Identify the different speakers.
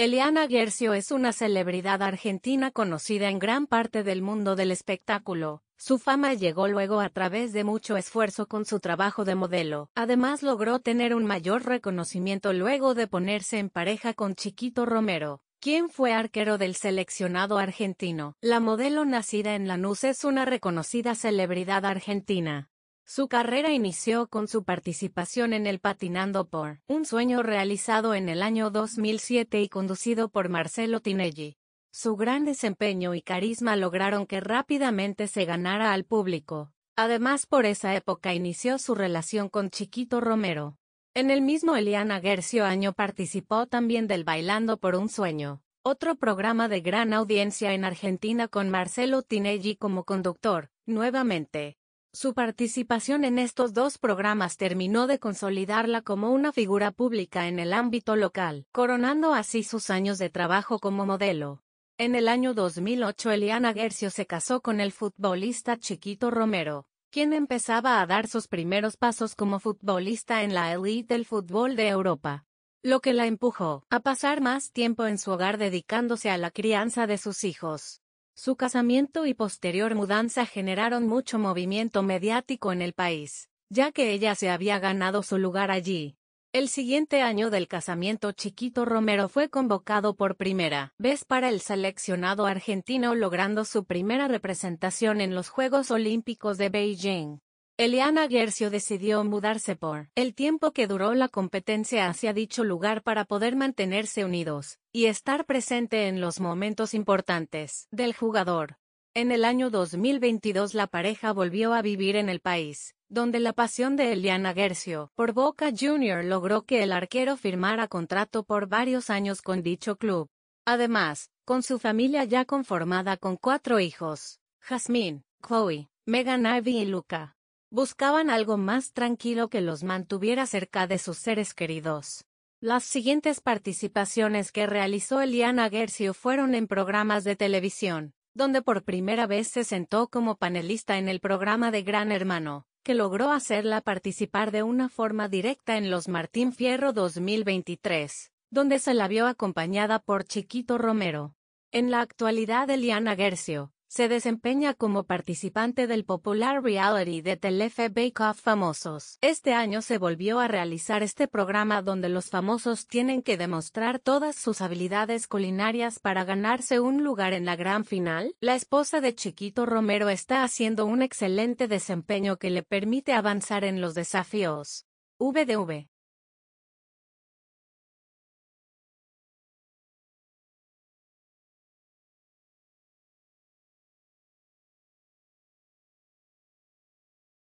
Speaker 1: Eliana Guercio es una celebridad argentina conocida en gran parte del mundo del espectáculo. Su fama llegó luego a través de mucho esfuerzo con su trabajo de modelo. Además logró tener un mayor reconocimiento luego de ponerse en pareja con Chiquito Romero, quien fue arquero del seleccionado argentino. La modelo nacida en Lanús es una reconocida celebridad argentina. Su carrera inició con su participación en el Patinando por un sueño realizado en el año 2007 y conducido por Marcelo Tinelli. Su gran desempeño y carisma lograron que rápidamente se ganara al público. Además, por esa época inició su relación con Chiquito Romero. En el mismo Eliana Gercio año participó también del Bailando por un Sueño, otro programa de gran audiencia en Argentina con Marcelo Tinelli como conductor, nuevamente. Su participación en estos dos programas terminó de consolidarla como una figura pública en el ámbito local, coronando así sus años de trabajo como modelo. En el año 2008 Eliana Gercio se casó con el futbolista Chiquito Romero, quien empezaba a dar sus primeros pasos como futbolista en la elite del fútbol de Europa, lo que la empujó a pasar más tiempo en su hogar dedicándose a la crianza de sus hijos. Su casamiento y posterior mudanza generaron mucho movimiento mediático en el país, ya que ella se había ganado su lugar allí. El siguiente año del casamiento Chiquito Romero fue convocado por primera vez para el seleccionado argentino logrando su primera representación en los Juegos Olímpicos de Beijing. Eliana Gercio decidió mudarse por el tiempo que duró la competencia hacia dicho lugar para poder mantenerse unidos y estar presente en los momentos importantes del jugador. En el año 2022 la pareja volvió a vivir en el país, donde la pasión de Eliana Gercio por Boca Junior logró que el arquero firmara contrato por varios años con dicho club. Además, con su familia ya conformada con cuatro hijos, Jasmine, Chloe, Megan Ivy y Luca. Buscaban algo más tranquilo que los mantuviera cerca de sus seres queridos. Las siguientes participaciones que realizó Eliana Gersio fueron en programas de televisión, donde por primera vez se sentó como panelista en el programa de Gran Hermano, que logró hacerla participar de una forma directa en los Martín Fierro 2023, donde se la vio acompañada por Chiquito Romero. En la actualidad Eliana Gercio, se desempeña como participante del popular reality de Telefe Bake Off Famosos. Este año se volvió a realizar este programa donde los famosos tienen que demostrar todas sus habilidades culinarias para ganarse un lugar en la gran final. La esposa de Chiquito Romero está haciendo un excelente desempeño que le permite avanzar en los desafíos. VDV